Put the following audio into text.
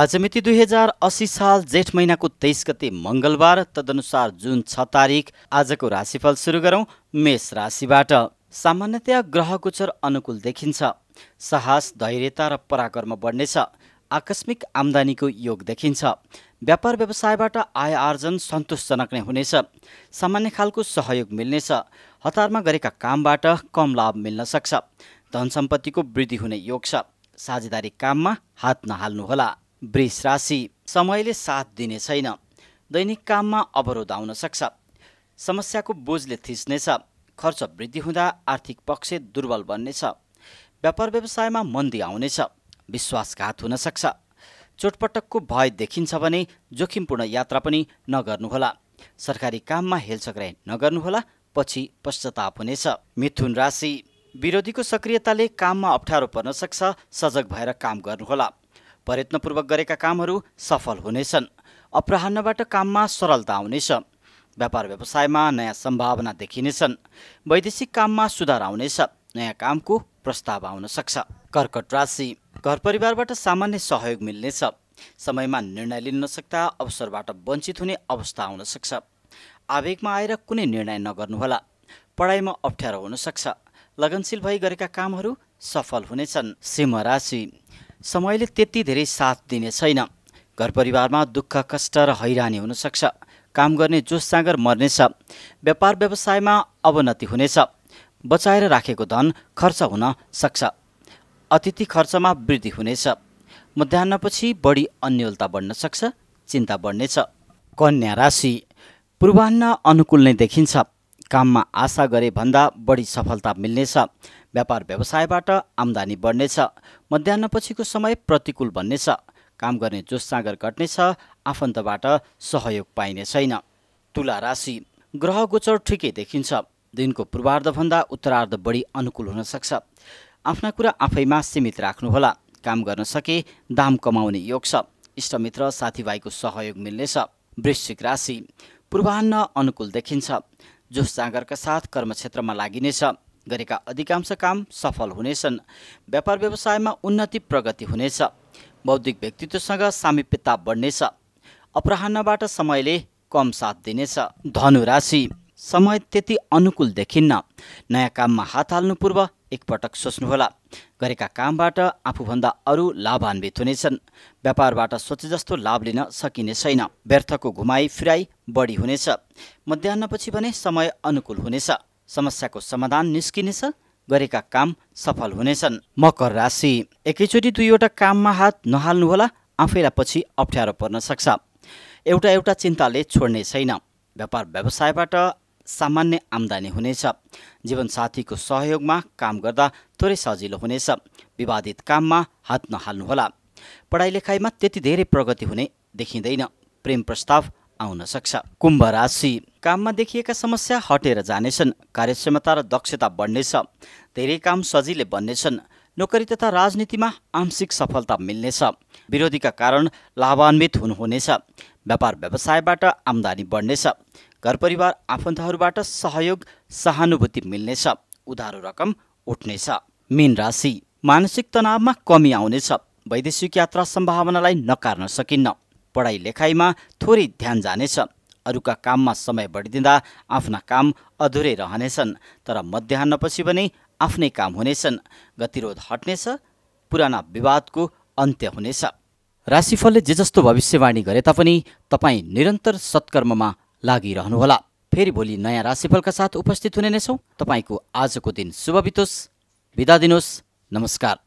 आज मिति दुई हजार अस्सी साल जेठ महिनाको तेइस गते मङ्गलबार तदनुसार जुन छ तारिक आजको राशिफल सुरु गरौँ मेष राशिबाट सामान्यतया ग्रह गोचर अनुकूल देखिन्छ साहस धैर्यता र पराक्रम बढ्नेछ आकस्मिक आम्दानीको योग देखिन्छ व्यापार व्यवसायबाट आय आर्जन सन्तोषजनक नै हुनेछ सामान्य खालको सहयोग मिल्नेछ हतारमा गरेका कामबाट कम लाभ मिल्न सक्छ धन सम्पत्तिको वृद्धि हुने योग छ साझेदारी काममा हात नहाल्नुहोला वृष राशि समयले साथ दिने छैन दैनिक काममा अवरोध आउन सक्छ समस्याको बोझले थिच्नेछ खर्च वृद्धि हुँदा आर्थिक पक्ष दुर्बल बन्नेछ व्यापार व्यवसायमा मन्दी आउनेछ विश्वासघात हुन सक्छ चोटपटकको भय देखिन्छ भने जोखिमपूर्ण यात्रा पनि नगर्नुहोला सरकारी काममा हेलचक्राइ नगर्नुहोला पछि पश्चाताप हुनेछ मिथुन राशि विरोधीको सक्रियताले काममा अप्ठ्यारो पर्न सक्छ सजग भएर काम गर्नुहोला प्रयत्नपूर्वक गरेका कामहरू सफल हुनेछन् अपराहबाट काममा सरलता आउनेछ व्यापार व्यवसायमा नयाँ सम्भावना देखिनेछन् वैदेशिक काममा सुधार आउनेछ नयाँ कामको प्रस्ताव आउन सक्छ कर्कट राशि घर परिवारबाट सामान्य सहयोग मिल्नेछ समयमा निर्णय लिन नसक्दा अवसरबाट वञ्चित हुने अवस्था आउन सक्छ आवेगमा आएर कुनै निर्णय नगर्नुहोला पढाइमा अप्ठ्यारो हुनसक्छ लगनशील भई गरेका कामहरू सफल हुनेछन् सिंह राशि समयले त्यति धेरै साथ दिने छैन घर परिवारमा दुःख कष्ट र हैरानी हुनसक्छ काम गर्ने जोस साँगर मर्नेछ व्यापार व्यवसायमा अवनति हुनेछ बचाएर राखेको धन खर्च हुन सक्छ अतिथि खर्चमा वृद्धि हुनेछ मध्याहपछि बढी अन्यलता बढ्न सक्छ चिन्ता बढ्नेछ कन्या राशि पूर्वान्न अनुकूल नै देखिन्छ काममा आशा गरे भन्दा बढी सफलता मिल्नेछ व्यापार व्यवसायबाट आम्दानी बढ्नेछ मध्याहपछिको समय प्रतिकूल बन्नेछ काम गर्ने जोस सागर घट्नेछ आफन्तबाट सहयोग पाइने छैन तुला राशि ग्रह गोचर ठिकै देखिन्छ दिनको पूर्वार्धभन्दा उत्तरार्ध बढी अनुकूल हुन सक्छ आफ्ना कुरा आफैमा सीमित राख्नुहोला काम गर्न सके दाम कमाउने योग छ इष्टमित्र साथीभाइको सहयोग मिल्नेछ वृश्चिक राशि पूर्वान्न अनुकूल देखिन्छ जोस जाँगरका साथ कर्मक्षेत्रमा लागिनेछ गरेका अधिकांश काम सफल हुनेछन् व्यापार व्यवसायमा उन्नति प्रगति हुनेछ बौद्धिक व्यक्तित्वसँग सामिप्यता बढ्नेछ अपराहबाट समयले कम साथ दिनेछ धनु राशि समय त्यति अनुकूल देखिन्न नयाँ काममा हात हाल्नु पूर्व एकपटक सोच्नुहोला गरेका कामबाट आफूभन्दा अरू लाभान्वित हुनेछन् व्यापारबाट सोचे जस्तो लाभ लिन सकिने छैन व्यर्थको घुमाइ फिराई बढी हुनेछ मध्याहपछि भने समय अनुकूल हुनेछ समस्याको समाधान निस्किनेछ गरेका काम सफल हुनेछन् मकर राशि एकैचोटि दुईवटा काममा हात नहाल्नुहोला आफैलाई पछि अप्ठ्यारो पर्न सक्छ एउटा एउटा चिन्ताले छोड्ने छैन व्यापार व्यवसायबाट सामान्य आम्दानी हुनेछ जीवनसाथीको सहयोगमा काम गर्दा थोरै सजिलो हुनेछ विवादित काममा हात नहाल्नुहोला पढाइ लेखाइमा त्यति धेरै प्रगति हुने देखिँदैन प्रेम प्रस्ताव आउन सक्छ कुम्भ राशि काममा देखिएका समस्या हटेर जानेछन् कार्यक्षमता र दक्षता बढ्नेछ धेरै काम सजिलै बन्नेछन् नोकरी तथा राजनीतिमा आंशिक सफलता मिल्नेछ विरोधीका कारण लाभान्वित हुनुहुनेछ व्यापार व्यवसायबाट आम्दानी बढ्नेछ घर परिवार आफन्तहरूबाट सहयोग सहानुभूति मिल्नेछ उधारो रकम उठ्नेछ मीन राशि मानसिक तनावमा कमी आउनेछ वैदेशिक यात्रा सम्भावनालाई नकार्न सकिन्न पढाइ लेखाइमा थोरै ध्यान जानेछ अरूका काममा समय बढिदिँदा आफ्ना काम अधुरै रहनेछन् तर मध्याहपछि भने आफ्नै काम हुनेछन् गतिरोध हट्नेछ पुराना विवादको अन्त्य हुनेछ राशिफलले जे जस्तो भविष्यवाणी गरे तापनि तपाईँ निरन्तर सत्कर्ममा लागिरहनुहोला फेरि भोलि नयाँ राशिफलका साथ उपस्थित हुने नै छौँ तपाईँको आजको दिन शुभ बितोस् बिदा दिनुहोस् नमस्कार